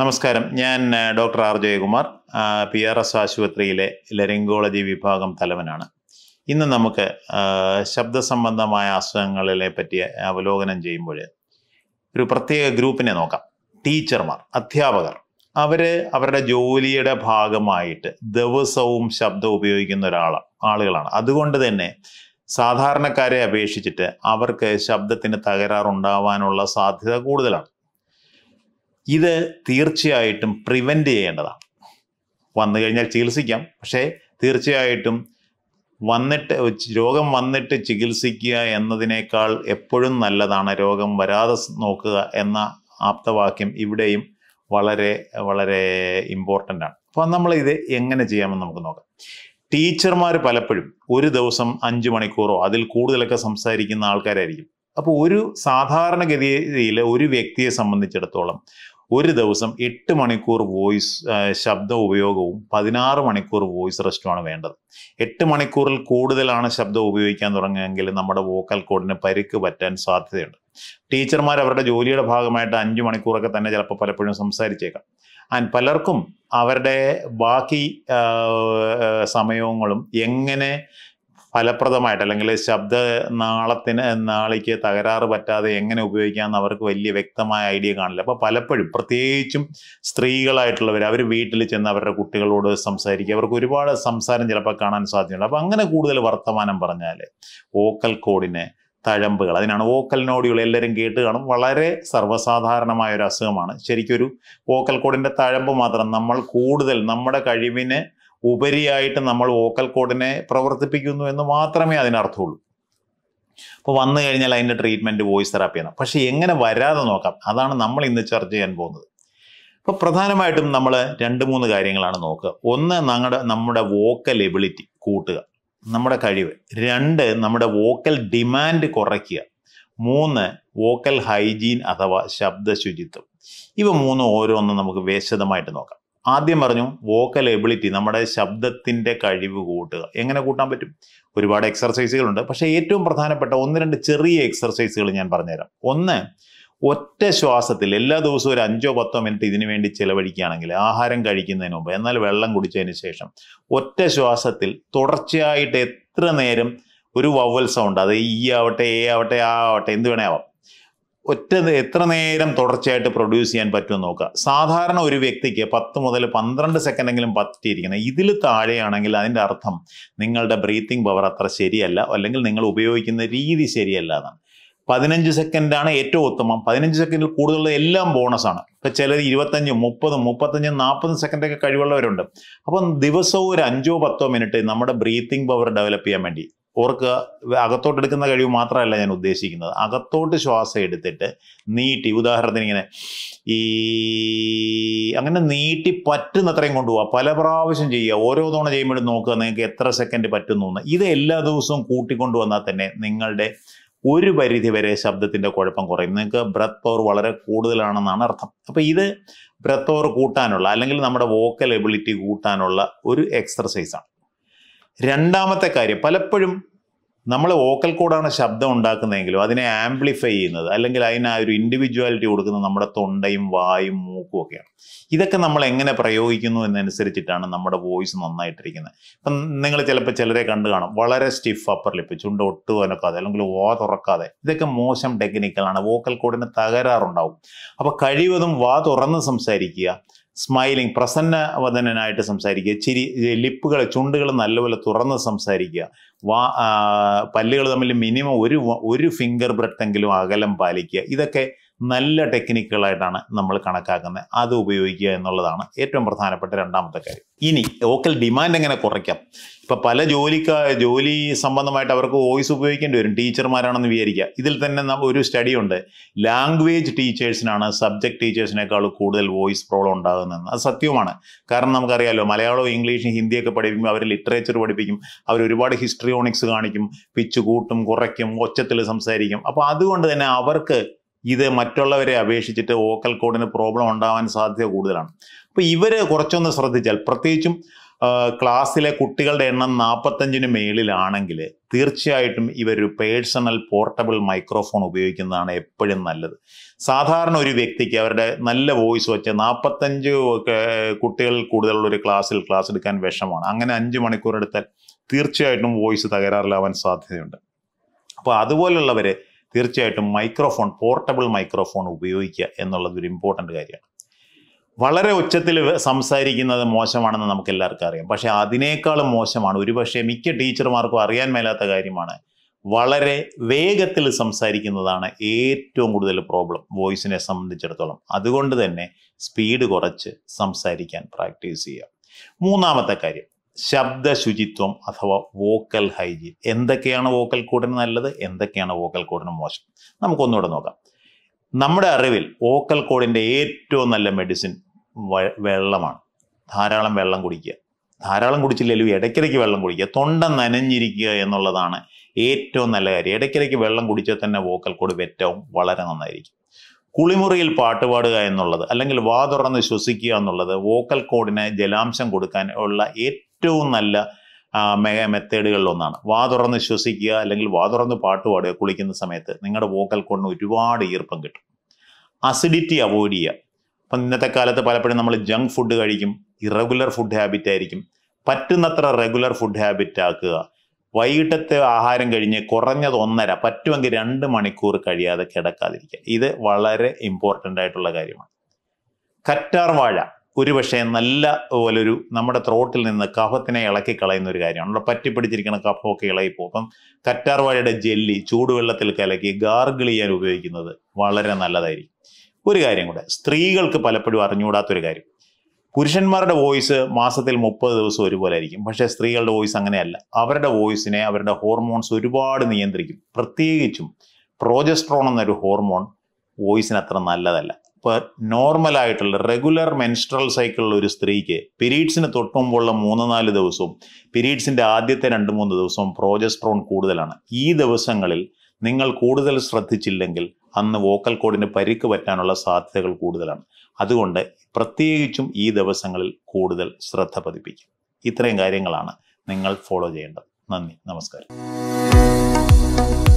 നമസ്കാരം ഞാൻ doctor R Jayakumar P R S ആശുപത്രിയിലെ ലെറിങ്കോളജി വിഭാഗം തലവനാണ് ഇന്ന് നമുക്ക് ശബ്ദ സംബന്ധമായ അസുഖങ്ങളെ പറ്റി അവലോകനം ചെയ്യുമ്പോൾ ഒരു പ്രത്യേക ഗ്രൂപ്പിനെ നോക്കാം ടീച്ചർമാർ അധ്യാപകർ അവർ അവരുടെ ജോലിയുടെ ഭാഗമായിട്ട് ദിവസവും ശബ്ദം ഉപയോഗിക്കുന്ന ഒരാളാണ് ആളുകളാണ് അതുകൊണ്ട് തന്നെ സാധാരണക്കാരെ അപേക്ഷിച്ചിട്ട് അവർക്ക് ശബ്ദത്തിന് തകരാറുണ്ടാവാനുള്ള സാധ്യത കൂടുതലാണ് ഇത് തീർച്ചയായിട്ടും പ്രിവെൻറ്റ് ചെയ്യേണ്ടതാണ് വന്നു കഴിഞ്ഞാൽ ചികിത്സിക്കാം പക്ഷേ തീർച്ചയായിട്ടും വന്നിട്ട് രോഗം വന്നിട്ട് ചികിത്സിക്കുക എന്നതിനേക്കാൾ എപ്പോഴും നല്ലതാണ് രോഗം വരാതെ നോക്കുക എന്ന ആപ്തവാക്യം ഇവിടെയും വളരെ വളരെ ഇമ്പോർട്ടൻ്റ് ആണ് അപ്പോൾ നമ്മൾ ഇത് എങ്ങനെ ചെയ്യാമെന്ന് നമുക്ക് നോക്കാം ടീച്ചർമാർ പലപ്പോഴും ഒരു ദിവസം അഞ്ച് മണിക്കൂറോ അതിൽ കൂടുതലൊക്കെ സംസാരിക്കുന്ന ആൾക്കാരായിരിക്കും അപ്പോൾ ഒരു സാധാരണഗതിയിൽ ഒരു വ്യക്തിയെ സംബന്ധിച്ചിടത്തോളം ഒരു ദിവസം എട്ട് മണിക്കൂർ വോയിസ് ശബ്ദ ഉപയോഗവും പതിനാറ് മണിക്കൂർ വോയിസ് റെസ്റ്റുമാണ് വേണ്ടത് എട്ട് മണിക്കൂറിൽ കൂടുതലാണ് ശബ്ദം ഉപയോഗിക്കാൻ തുടങ്ങുകയെങ്കിൽ നമ്മുടെ വോക്കൽ കോഡിന് പരിക്ക് പറ്റാൻ സാധ്യതയുണ്ട് ടീച്ചർമാർ അവരുടെ ജോലിയുടെ ഭാഗമായിട്ട് അഞ്ച് മണിക്കൂറൊക്കെ തന്നെ ചിലപ്പോൾ പലപ്പോഴും സംസാരിച്ചേക്കാം ആൻഡ് പലർക്കും അവരുടെ ബാക്കി സമയങ്ങളും എങ്ങനെ ഫലപ്രദമായിട്ട് അല്ലെങ്കിൽ ശബ്ദ നാളത്തിന് നാളേക്ക് തകരാറ് പറ്റാതെ എങ്ങനെ ഉപയോഗിക്കാമെന്ന് അവർക്ക് വലിയ വ്യക്തമായ ഐഡിയ കാണില്ല അപ്പോൾ പലപ്പോഴും പ്രത്യേകിച്ചും സ്ത്രീകളായിട്ടുള്ളവർ അവർ വീട്ടിൽ ചെന്ന് അവരുടെ കുട്ടികളോട് സംസാരിക്കുക അവർക്ക് ഒരുപാട് സംസാരം ചിലപ്പോൾ കാണാൻ സാധ്യതയുണ്ട് അപ്പോൾ അങ്ങനെ കൂടുതൽ വർത്തമാനം പറഞ്ഞാൽ വോക്കൽ കോഡിന് തഴമ്പുകൾ അതിനാണ് വോക്കൽ നോഡിയുള്ള എല്ലാവരും കേട്ട് കാണും വളരെ സർവ്വസാധാരണമായ ഒരു അസുഖമാണ് ശരിക്കൊരു വോക്കൽ കോഡിൻ്റെ തഴമ്പ് മാത്രം നമ്മൾ കൂടുതൽ നമ്മുടെ കഴിവിനെ ഉപരിയായിട്ട് നമ്മൾ വോക്കൽ കോഡിനെ പ്രവർത്തിപ്പിക്കുന്നു എന്ന് മാത്രമേ അതിനർത്ഥമുള്ളൂ അപ്പോൾ വന്നു കഴിഞ്ഞാൽ അതിൻ്റെ ട്രീറ്റ്മെൻറ്റ് വോയിസ് തെറാപ്പിയാണ് പക്ഷേ എങ്ങനെ വരാതെ നോക്കാം അതാണ് നമ്മൾ ഇന്ന് ചർച്ച ചെയ്യാൻ പോകുന്നത് അപ്പോൾ പ്രധാനമായിട്ടും നമ്മൾ രണ്ട് മൂന്ന് കാര്യങ്ങളാണ് നോക്കുക ഒന്ന് നമ്മുടെ നമ്മുടെ വോക്കൽ എബിലിറ്റി കൂട്ടുക നമ്മുടെ കഴിവ് രണ്ട് നമ്മുടെ വോക്കൽ ഡിമാൻഡ് കുറയ്ക്കുക മൂന്ന് വോക്കൽ ഹൈജീൻ അഥവാ ശബ്ദ ശുചിത്വം ഇവ മൂന്ന് ഓരോന്നും നമുക്ക് വിശദമായിട്ട് നോക്കാം ആദ്യം പറഞ്ഞു വോക്കൽ എബിലിറ്റി നമ്മുടെ ശബ്ദത്തിൻ്റെ കഴിവ് കൂട്ടുക എങ്ങനെ കൂട്ടാൻ പറ്റും ഒരുപാട് എക്സർസൈസുകളുണ്ട് പക്ഷേ ഏറ്റവും പ്രധാനപ്പെട്ട ഒന്ന് രണ്ട് ചെറിയ എക്സർസൈസുകൾ ഞാൻ പറഞ്ഞുതരാം ഒന്ന് ഒറ്റ ശ്വാസത്തിൽ എല്ലാ ദിവസവും ഒരു അഞ്ചോ പത്തോ മിനിറ്റ് ഇതിനു വേണ്ടി ചിലവഴിക്കുകയാണെങ്കിൽ ആഹാരം കഴിക്കുന്നതിന് മുമ്പ് എന്നാൽ വെള്ളം കുടിച്ചതിന് ശേഷം ഒറ്റ ശ്വാസത്തിൽ തുടർച്ചയായിട്ട് എത്ര നേരം ഒരു വവൽ സൗണ്ട് അത് ഇ ആവട്ടെ എ ആവട്ടെ ആ ആവട്ടെ എന്ത് വേണേ ആവാം ഒറ്റ എത്ര നേരം തുടർച്ചയായിട്ട് പ്രൊഡ്യൂസ് ചെയ്യാൻ പറ്റുമെന്ന് നോക്കുക സാധാരണ ഒരു വ്യക്തിക്ക് പത്ത് മുതൽ പന്ത്രണ്ട് സെക്കൻഡെങ്കിലും പറ്റിയിരിക്കണം ഇതിൽ താഴെയാണെങ്കിൽ അതിൻ്റെ അർത്ഥം നിങ്ങളുടെ ബ്രീത്തിങ് പവർ അത്ര ശരിയല്ല അല്ലെങ്കിൽ നിങ്ങൾ ഉപയോഗിക്കുന്ന രീതി ശരിയല്ല എന്നാണ് പതിനഞ്ച് സെക്കൻഡാണ് ഏറ്റവും ഉത്തമം പതിനഞ്ച് സെക്കൻഡിൽ കൂടുതലുള്ള എല്ലാം ബോണസാണ് ഇപ്പം ചിലർ ഇരുപത്തഞ്ചും മുപ്പതും മുപ്പത്തഞ്ചും നാൽപ്പതും സെക്കൻഡൊക്കെ കഴിവുള്ളവരുണ്ട് അപ്പം ദിവസവും ഒരു അഞ്ചോ പത്തോ മിനിറ്റ് നമ്മുടെ ബ്രീത്തിങ് പവർ ഡെവലപ്പ് ചെയ്യാൻ വേണ്ടി ഓർക്കുക അകത്തോട്ട് എടുക്കുന്ന കഴിവ് മാത്രമല്ല ഞാൻ ഉദ്ദേശിക്കുന്നത് അകത്തോട്ട് ശ്വാസം എടുത്തിട്ട് നീട്ടി ഉദാഹരണത്തിന് ഇങ്ങനെ ഈ അങ്ങനെ നീട്ടി പറ്റുന്നത്രയും കൊണ്ടുപോവുക പല പ്രാവശ്യം ചെയ്യുക ഓരോ തവണ ചെയ്യുമ്പോഴും നോക്കുക നിങ്ങൾക്ക് എത്ര സെക്കൻഡ് പറ്റുന്നു എന്ന് ഇത് എല്ലാ ദിവസവും വന്നാൽ തന്നെ നിങ്ങളുടെ ഒരു പരിധി വരെ ശബ്ദത്തിൻ്റെ കുഴപ്പം കുറയും നിങ്ങൾക്ക് ബ്രത്ത് പവർ വളരെ കൂടുതലാണെന്നാണ് അർത്ഥം അപ്പോൾ ഇത് ബ്രത്ത് പവർ കൂട്ടാനുള്ള അല്ലെങ്കിൽ നമ്മുടെ വോക്കൽ എബിലിറ്റി കൂട്ടാനുള്ള ഒരു എക്സർസൈസാണ് രണ്ടാമത്തെ കാര്യം പലപ്പോഴും നമ്മൾ വോക്കൽ കോഡാണ് ശബ്ദം ഉണ്ടാക്കുന്നതെങ്കിലും അതിനെ ആംപ്ലിഫൈ ചെയ്യുന്നത് അല്ലെങ്കിൽ അതിന് ആ ഒരു ഇൻഡിവിജ്വാലിറ്റി കൊടുക്കുന്നത് നമ്മുടെ തൊണ്ടയും വായും മൂക്കും ഒക്കെയാണ് ഇതൊക്കെ നമ്മൾ എങ്ങനെ പ്രയോഗിക്കുന്നു എന്നനുസരിച്ചിട്ടാണ് നമ്മുടെ വോയിസ് നന്നായിട്ടിരിക്കുന്നത് ഇപ്പം നിങ്ങൾ ചിലപ്പോൾ ചിലരെ കണ്ടു കാണും വളരെ സ്റ്റിഫ് അപ്പർ ലിപ്പ് ചുണ്ട് ഒട്ടു അനക്കാതെ അല്ലെങ്കിൽ വാ തുറക്കാതെ ഇതൊക്കെ മോശം ടെക്നിക്കലാണ് വോക്കൽ കോഡിന് തകരാറുണ്ടാവും അപ്പോൾ കഴിവതും വാ തുറന്ന് സംസാരിക്കുക പ്രസന്ന പ്രസന്നവദനായിട്ട് സംസാരിക്കുക ചിരി ലിപ്പുകൾ ചുണ്ടുകൾ നല്ലപോലെ തുറന്ന് സംസാരിക്കുക വാ പല്ലുകൾ തമ്മിൽ മിനിമം ഒരു ഒരു ഫിംഗർ ബ്രെത്തെങ്കിലും അകലം പാലിക്കുക ഇതൊക്കെ നല്ല ടെക്നിക്കുകളായിട്ടാണ് നമ്മൾ കണക്കാക്കുന്നത് അത് ഉപയോഗിക്കുക എന്നുള്ളതാണ് ഏറ്റവും പ്രധാനപ്പെട്ട രണ്ടാമത്തെ കാര്യം ഇനി ലോക്കൽ ഡിമാൻഡ് എങ്ങനെ കുറയ്ക്കാം ഇപ്പം പല ജോലിക്ക ജോലി സംബന്ധമായിട്ട് അവർക്ക് വോയിസ് ഉപയോഗിക്കേണ്ടി വരും ടീച്ചർമാരാണെന്ന് വിചാരിക്കുക ഇതിൽ തന്നെ ഒരു സ്റ്റഡി ഉണ്ട് ലാംഗ്വേജ് ടീച്ചേഴ്സിനാണ് സബ്ജക്ട് ടീച്ചേഴ്സിനേക്കാൾ കൂടുതൽ വോയിസ് പ്രോബ്ലം ഉണ്ടാകുന്നത് അത് സത്യവുമാണ് കാരണം നമുക്കറിയാലോ മലയാളവും ഇംഗ്ലീഷും ഹിന്ദിയൊക്കെ പഠിപ്പിക്കും അവർ ലിറ്ററേച്ചർ പഠിപ്പിക്കും അവർ ഒരുപാട് ഹിസ്റ്ററിയോണിക്സ് കാണിക്കും പിച്ച് കൂട്ടും കുറയ്ക്കും ഒച്ചത്തിൽ സംസാരിക്കും അപ്പോൾ അതുകൊണ്ട് തന്നെ അവർക്ക് ഇത് മറ്റുള്ളവരെ അപേക്ഷിച്ചിട്ട് വോക്കൽ കോഡിന് പ്രോബ്ലം ഉണ്ടാവാൻ സാധ്യത കൂടുതലാണ് അപ്പോൾ ഇവർ കുറച്ചൊന്ന് ശ്രദ്ധിച്ചാൽ പ്രത്യേകിച്ചും ക്ലാസ്സിലെ കുട്ടികളുടെ എണ്ണം നാൽപ്പത്തഞ്ചിന് മേളിലാണെങ്കിൽ തീർച്ചയായിട്ടും ഇവരൊരു പേഴ്സണൽ പോർട്ടബിൾ മൈക്രോഫോൺ ഉപയോഗിക്കുന്നതാണ് എപ്പോഴും നല്ലത് സാധാരണ ഒരു വ്യക്തിക്ക് അവരുടെ നല്ല വോയിസ് വെച്ച് നാൽപ്പത്തഞ്ച് കുട്ടികൾ കൂടുതലുള്ള ഒരു ക്ലാസ്സിൽ ക്ലാസ് എടുക്കാൻ വിഷമാണ് അങ്ങനെ അഞ്ച് മണിക്കൂർ എടുത്താൽ തീർച്ചയായിട്ടും വോയിസ് തകരാറിലാവാൻ സാധ്യതയുണ്ട് അപ്പോൾ അതുപോലുള്ളവരെ തീർച്ചയായിട്ടും മൈക്രോഫോൺ പോർട്ടബിൾ മൈക്രോഫോൺ ഉപയോഗിക്കുക എന്നുള്ളത് ഒരു ഇമ്പോർട്ടൻ്റ് കാര്യമാണ് വളരെ ഉച്ചത്തിൽ സംസാരിക്കുന്നത് മോശമാണെന്ന് നമുക്ക് എല്ലാവർക്കും അറിയാം പക്ഷേ അതിനേക്കാളും മോശമാണ് ഒരുപക്ഷെ മിക്ക ടീച്ചർമാർക്കും അറിയാൻ മേലാത്ത കാര്യമാണ് വളരെ വേഗത്തിൽ സംസാരിക്കുന്നതാണ് ഏറ്റവും കൂടുതൽ പ്രോബ്ലം വോയിസിനെ സംബന്ധിച്ചിടത്തോളം അതുകൊണ്ട് തന്നെ സ്പീഡ് കുറച്ച് സംസാരിക്കാൻ പ്രാക്ടീസ് ചെയ്യുക മൂന്നാമത്തെ കാര്യം ശബ്ദശുചിത്വം അഥവാ വോക്കൽ ഹൈജീൻ എന്തൊക്കെയാണ് വോക്കൽ കോഡിന് നല്ലത് എന്തൊക്കെയാണ് വോക്കൽ കോഡിന് മോശം നമുക്കൊന്നുകൂടെ നോക്കാം നമ്മുടെ അറിവിൽ വോക്കൽ കോഡിൻ്റെ ഏറ്റവും നല്ല മെഡിസിൻ വെള്ളമാണ് ധാരാളം വെള്ളം കുടിക്കുക ധാരാളം കുടിച്ചില്ലെങ്കിലും ഇടയ്ക്കിടയ്ക്ക് വെള്ളം കുടിക്കുക തൊണ്ട നനഞ്ഞിരിക്കുക എന്നുള്ളതാണ് ഏറ്റവും നല്ല കാര്യം ഇടയ്ക്കിടയ്ക്ക് വെള്ളം കുടിച്ചാൽ തന്നെ വോക്കൽ കോഡ് വെറ്റവും വളരെ നന്നായിരിക്കും കുളിമുറിയിൽ പാട്ടുപാടുക എന്നുള്ളത് അല്ലെങ്കിൽ വാ തുറന്ന് ശ്വസിക്കുക എന്നുള്ളത് വോക്കൽ കോഡിന് ജലാംശം കൊടുക്കാൻ ഉള്ള ഏറ്റവും ഏറ്റവും നല്ല മെഗ മെത്തേഡുകളിലൊന്നാണ് വാ തുറന്ന് ശ്വസിക്കുക അല്ലെങ്കിൽ വാ തുറന്ന് പാട്ട് പാടുക കുളിക്കുന്ന സമയത്ത് നിങ്ങളുടെ വോക്കൽ കോണിന് ഒരുപാട് ഈർപ്പം കിട്ടും അസിഡിറ്റി അവോയ്ഡ് ചെയ്യുക അപ്പം ഇന്നത്തെ കാലത്ത് പലപ്പോഴും നമ്മൾ ജങ്ക് ഫുഡ് കഴിക്കും ഇറഗുലർ ഫുഡ് ഹാബിറ്റ് ആയിരിക്കും പറ്റുന്നത്ര റെഗുലർ ഫുഡ് ഹാബിറ്റ് ആക്കുക വൈകിട്ടത്തെ ആഹാരം കഴിഞ്ഞ് കുറഞ്ഞത് ഒന്നര പറ്റുമെങ്കിൽ രണ്ട് മണിക്കൂർ കഴിയാതെ കിടക്കാതിരിക്കുക ഇത് വളരെ ഇമ്പോർട്ടൻ്റ് ആയിട്ടുള്ള കാര്യമാണ് കറ്റാർ വാഴ ഒരുപക്ഷെ നല്ല പോലൊരു നമ്മുടെ ത്രോട്ടിൽ നിന്ന് കഫത്തിനെ ഇളക്കി കളയുന്ന ഒരു കാര്യമാണ് നമ്മുടെ പറ്റിപ്പിടിച്ചിരിക്കുന്ന കഫമൊക്കെ ഇളകിപ്പോ അപ്പം കറ്റാർവാഴയുടെ ജെല്ലി ചൂടുവെള്ളത്തിൽ കലക്കി ഗാർഗിൾ ചെയ്യാൻ ഉപയോഗിക്കുന്നത് വളരെ നല്ലതായിരിക്കും ഒരു കാര്യം കൂടെ സ്ത്രീകൾക്ക് പലപ്പോഴും അറിഞ്ഞുകൂടാത്തൊരു കാര്യം പുരുഷന്മാരുടെ വോയിസ് മാസത്തിൽ മുപ്പത് ദിവസം ഒരുപോലെ ആയിരിക്കും പക്ഷേ സ്ത്രീകളുടെ വോയിസ് അങ്ങനെയല്ല അവരുടെ വോയിസിനെ അവരുടെ ഹോർമോൺസ് ഒരുപാട് നിയന്ത്രിക്കും പ്രത്യേകിച്ചും പ്രോജസ്ട്രോൺ എന്നൊരു ഹോർമോൺ വോയിസിന് അത്ര നല്ലതല്ല നോർമലായിട്ടുള്ള റെഗുലർ മെൻസ്ട്രൽ സൈക്കിളിൽ ഒരു സ്ത്രീക്ക് പിരീഡ്സിന് തൊട്ടുമുമ്പുള്ള മൂന്ന് നാല് ദിവസവും പിരീഡ്സിൻ്റെ ആദ്യത്തെ രണ്ട് മൂന്ന് ദിവസവും പ്രോജസ്ട്രോൺ കൂടുതലാണ് ഈ ദിവസങ്ങളിൽ നിങ്ങൾ കൂടുതൽ ശ്രദ്ധിച്ചില്ലെങ്കിൽ അന്ന് വോക്കൽ കോഡിന് പരിക്ക് പറ്റാനുള്ള സാധ്യതകൾ കൂടുതലാണ് അതുകൊണ്ട് പ്രത്യേകിച്ചും ഈ ദിവസങ്ങളിൽ കൂടുതൽ ശ്രദ്ധ പതിപ്പിക്കും ഇത്രയും കാര്യങ്ങളാണ് നിങ്ങൾ ഫോളോ ചെയ്യേണ്ടത് നന്ദി നമസ്കാരം